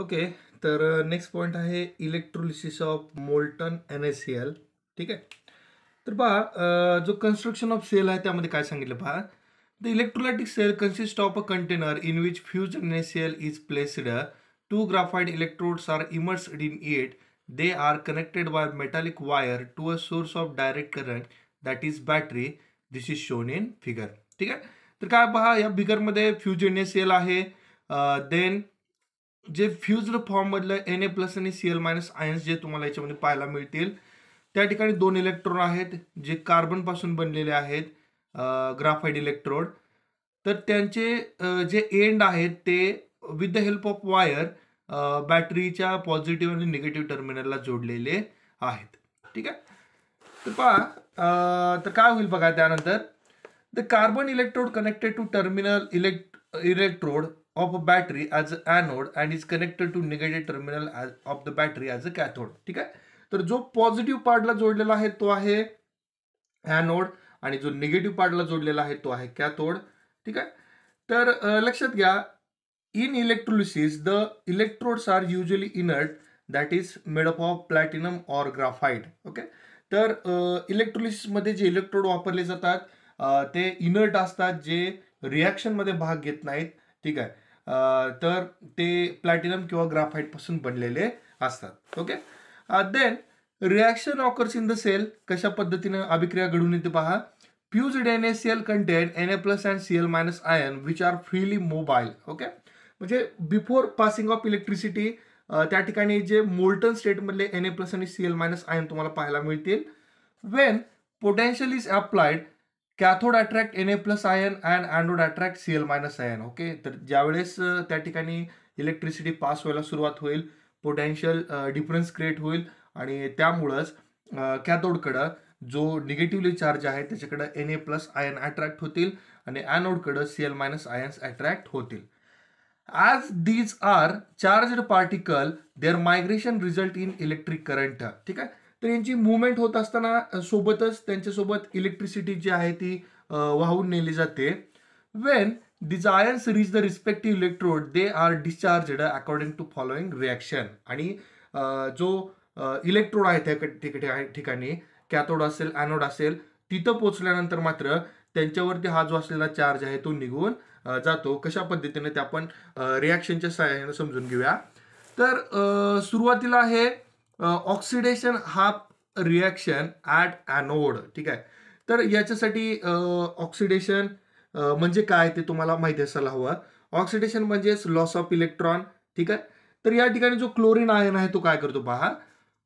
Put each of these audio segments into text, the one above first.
Okay तर next point आहे electrolysis of molten N C L ठीक आहे तर पहा जो कन्स्ट्रक्शन ऑफ सेल आहे त्यामध्ये काय सांगितलं पहा the electrolytic cell consist of a container in which fuse N S L is placed two graphite electrodes are immersed in it they are connected by metallic wire to a source of direct current that is battery this is shown in figure ठीक आहे तर काय पहा या फिगरमध्ये fuse N S L आहे then जे fused फॉर्ममधलं एन ए प्लस आणि सी एल मायनस आयन्स जे तुम्हाला याच्यामध्ये पाहायला मिळतील त्या ठिकाणी दोन इलेक्ट्रॉन आहेत जे कार्बनपासून बनलेले आहेत ग्राफाईड इलेक्ट्रोड तर त्यांचे जे एंड आहेत ते with the help of wire बॅटरीच्या पॉझिटिव्ह आणि निगेटिव्ह टर्मिनलला जोडलेले आहेत ठीक आहे तर पहा तर काय होईल बघा त्यानंतर the carbon electrode connected to terminal elect electrode of battery as a anode and is connected to negative terminal of the battery as a cathode ठीक आहे तर जो पॉझिटिव्ह पार्टला जोडलेला आहे तो आहे ॲनोड आणि जो निगेटिव्ह पार्टला जोडलेला आहे तो आहे कॅथोड ठीक आहे तर लक्षात घ्या in electrolysis the electrodes are usually inert that is made up of platinum or graphite okay तर इलेक्ट्रोलिसिसमध्ये जे इलेक्ट्रोड वापरले जातात ते इनर्ट असतात जे रिॲक्शनमध्ये भाग घेत नाहीत ठीक आहे तर ते प्लॅटिनम किंवा पासून बनलेले असतात okay then reaction occurs in the cell कशा पद्धतीनं अभिक्रिया घडून येते पहा fuse N A cell content N A plus and C L minus ion which are freely mobile okay म्हणजे बिफोर पासिंग ऑफ इलेक्ट्रिसिटी त्या ठिकाणी जे मोल्टन स्टेटमधले एन ए प्लस आणि सी एल मायनस आयन तुम्हाला पाहायला मिळतील when potential is applied cathode attract N A plus ion and अँड्रोड attract C L minus ion okay तर ज्यावेळेस त्या ठिकाणी इलेक्ट्रिसिटी पास व्हायला सुरुवात होईल पोटेन्शियल डिफरन्स क्रिएट होईल आणि त्यामुळंच कॅथोडकडं जो निगेटिव्हली चार्ज आहे त्याच्याकडं N A plus ion attract होतील आणि ॲनोडकडं C L minus ions attract होतील as these are charge particle their migration result in electric current ठीक आहे तर यांची मुवमेंट होत असताना सोबतच त्यांच्यासोबत इलेक्ट्रिसिटी जी आहे ती वाहून नेली जाते when these ions reach the respective electrode they are discharge according to following reaction आणि जो इलेक्ट्रोड आहे त्या ठिकाणी कॅथोड असेल ॲनोड असेल तिथं पोचल्यानंतर मात्र त्यांच्यावरती हा जो असलेला चार्ज आहे तो निघून जातो कशा पद्धतीने ते आपण रिॲक्शनच्या सहाय्याने समजून घेऊया तर सुरुवातीला हे ऑक्सिडेशन हा रिॲक्शन ॲट ॲनोड ठीक आहे तर याच्यासाठी ऑक्सिडेशन म्हणजे काय ते तुम्हाला माहिती असायला हवं ऑक्सिडेशन म्हणजेच लॉस ऑफ इलेक्ट्रॉन ठीक आहे तर या ठिकाणी जो क्लोरीन आयन आहे तो काय करतो पहा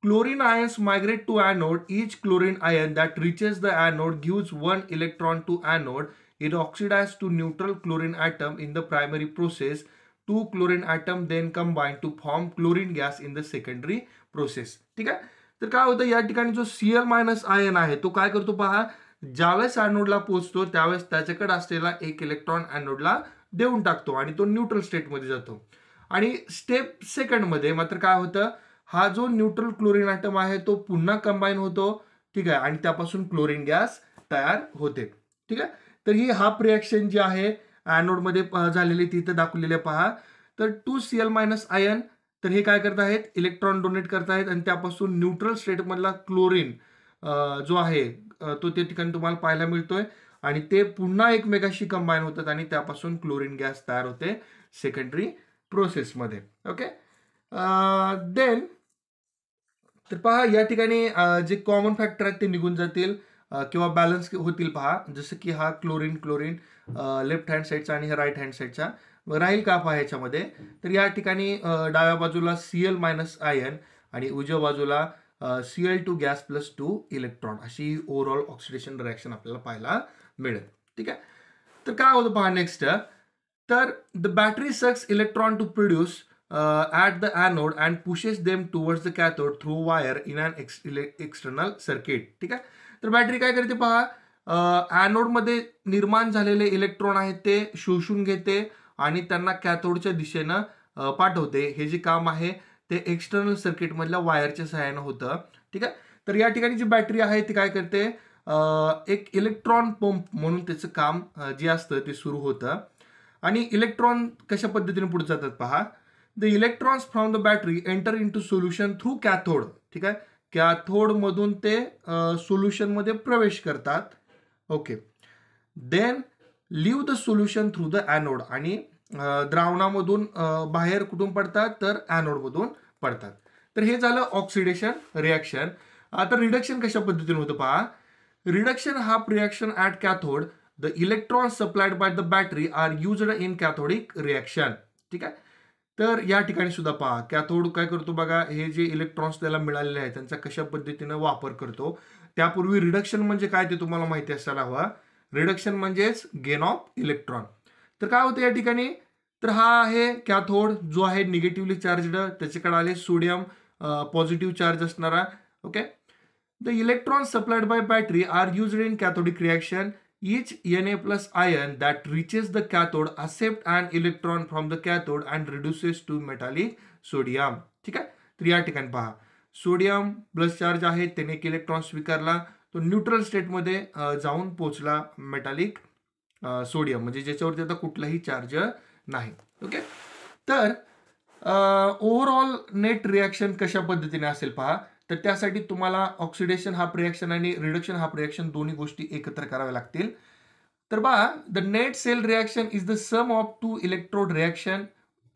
chlorine ions migrate to anode each chlorine ion that reaches the anode gives one electron to anode it oxidize to neutral chlorine atom in the primary process two chlorine atom then combine to form chlorine gas in the secondary process ठीक आहे तर काय होतं या ठिकाणी जो C L minus ion आहे तो काय करतो पहा ज्यावेळेस अॅनोडला पोहोचतो त्यावेळेस त्याच्याकडे असलेला एक इलेक्ट्रॉन अॅनोडला देऊन टाकतो आणि तो न्यूट्रल स्टेटमध्ये जातो आणि स्टेप सेकंडमध्ये मात्र काय होतं हा जो न्यूट्रल क्लोरीन आयटम आहे तो पुन्हा कंबाईन होतो ठीक आहे आणि त्यापासून क्लोरीन गॅस तयार होते ठीक आहे तर ही हाफ रिॲक्शन जी आहे अॅनोडमध्ये झालेली ती इथं दाखवलेली पहा तर two C L minus ion तर हे काय करत आहेत इलेक्ट्रॉन डोनेट करत आणि त्यापासून न्यूट्रल स्टेटमधला क्लोरीन जो आहे तो त्या ठिकाणी तुम्हाला पाहायला मिळतोय आणि ते पुन्हा एकमेकाशी कंबाईन होतात आणि त्यापासून क्लोरीन गॅस तयार होते सेकंडरी प्रोसेसमध्ये ओके देन तर पहा या ठिकाणी जे कॉमन फॅक्टर आहेत ते निघून जातील किंवा बॅलन्स होतील पहा जसं की हा क्लोरीन क्लोरीन लेफ्ट हँड साईडचा आणि हा राईट हँड साईडचा राहील का पहा ह्याच्यामध्ये तर या ठिकाणी डाव्या बाजूला सी एल मायनस आयन आणि उजव्या बाजूला C L two gas plus two electron अशी ओव्हरऑल ऑक्सिडेशन रिॲक्शन आपल्याला पाहायला मिळेल ठीक आहे तर काय होतं पहा नेक्स्ट तर the battery sucks electron to produce at the anode and pushes them towards the cathode through wire in and ex external circuit ठीक आहे तर बॅटरी काय करते पहा ॲनोडमध्ये निर्माण झालेले इलेक्ट्रॉन आहेत ते शोषून घेते आणि त्यांना कॅथोडच्या दिशेनं पाठवते हे जे काम आहे ते एक्सटर्नल सर्किटमधल्या वायरच्या सहाय्यानं होतं ठीक आहे तर या ठिकाणी जी बॅटरी आहे ती काय करते एक इलेक्ट्रॉन पंप म्हणून त्याचं काम जे असतं ते सुरू होतं आणि इलेक्ट्रॉन कशा पद्धतीने पुढे जातात पहा the electrons from the battery enter into solution through cathode ठीक आहे कॅथोडमधून ते सोल्युशनमध्ये प्रवेश करतात okay then leave the solution through the anode आणि द्रावणामधून बाहेर कुठून पडतात तर अॅनोडमधून पडतात तर हे झालं ऑक्सिडेशन रिॲक्शन आता रिडक्शन कशा पद्धतीने होतं पहा रिडक्शन हा reaction at cathode the electron supplied by the battery are used in cathodic reaction ठीक आहे तर या ठिकाणी सुद्धा पहा कॅथोड काय करतो बघा हे जे इलेक्ट्रॉन्स त्याला मिळालेले आहेत त्यांचा कशा पद्धतीनं वापर करतो त्यापूर्वी रिडक्शन म्हणजे काय ते तुम्हाला माहिती असायला हवा रिडक्शन म्हणजेच गेन ऑफ इलेक्ट्रॉन तर काय होतं या ठिकाणी तर हा आहे कॅथोड जो आहे निगेटिव्हली चार्जड त्याच्याकडे आले सोडियम पॉझिटिव्ह चार्ज असणारा okay the electron supplied by battery are use in cathodic reaction each Na plus ion that reaches the cathode accept an electron from the cathode and reduces to metallic sodium ठीक आहे तर या ठिकाणी पहा sodium plus charge आहे त्याने एक electron स्वीकारला तो न्यूट्रल स्टेटमध्ये जाऊन पोहोचला मेटालिक सोडियम म्हणजे ज्याच्यावरती आता कुठलाही चार्ज नाही ओके तर ओव्हरऑल नेट रिॲक्शन कशा पद्धतीने असेल पहा तर त्यासाठी तुम्हाला ऑक्सिडेशन हा रिॲक्शन आणि रिडक्शन हा रिॲक्शन दोन्ही गोष्टी एकत्र कराव्या लागतील तर बा the net cell reaction is the sum of two electrode reaction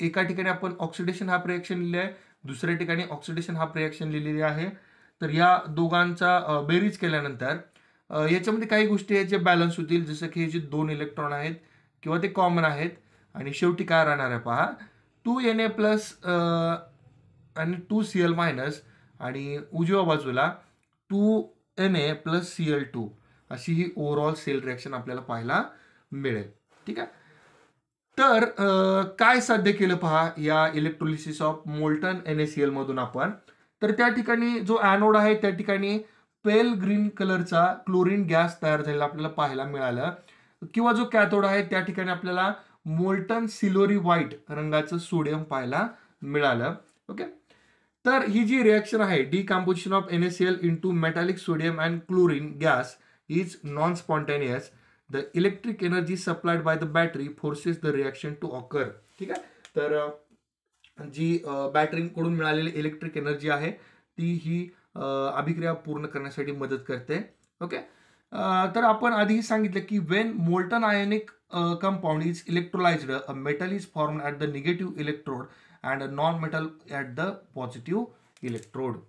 एका ठिकाणी आपण ऑक्सिडेशन हा रिॲक्शन लिहिले आहे दुसऱ्या ठिकाणी ऑक्सिडेशन हा रिॲक्शन लिहिलेली आहे तर या दोघांचा बेरीज केल्यानंतर याच्यामध्ये काही गोष्टी आहेत जे बॅलन्स होतील जसं की हे जे दोन इलेक्ट्रॉन आहेत किंवा ते कॉमन आहेत आणि शेवटी काय राहणार आहे पहा टू एन ए प्लस आणि टू सी एल मायनस आणि उजव्या बाजूला two N A plus C L two अशी ही ओव्हरऑल सेल रिॲक्शन आपल्याला पाहायला मिळेल ठीक आहे तर काय साध्य केलं पहा या electrolysis of molten N A C एलमधून आपण तर त्या ठिकाणी जो ॲनोड आहे त्या ठिकाणी पेल ग्रीन कलरचा क्लोरीन गॅस तयार झालेला आपल्याला पाहायला मिळालं किंवा जो कॅथोड आहे त्या ठिकाणी आपल्याला मोल्टन सिलोरी व्हाईट रंगाचं सोडियम पाहायला मिळालं ओके तर ही जी रिॲक्शन आहे the decomposition of N S L into metallic sodium and chlorine gas is non spontaneous the electric energy supplied by the battery forces the reaction to occur ठीक आहे तर जी बॅटरीकडून मिळालेली इलेक्ट्रिक एनर्जी आहे ती ही अभिक्रिया पूर्ण करण्यासाठी मदत करते ओके तर आपण आधीही सांगितलं की when molten ionic compound is electrolysed a metal is form at the negative electrode and a non-metal at the positive electrode.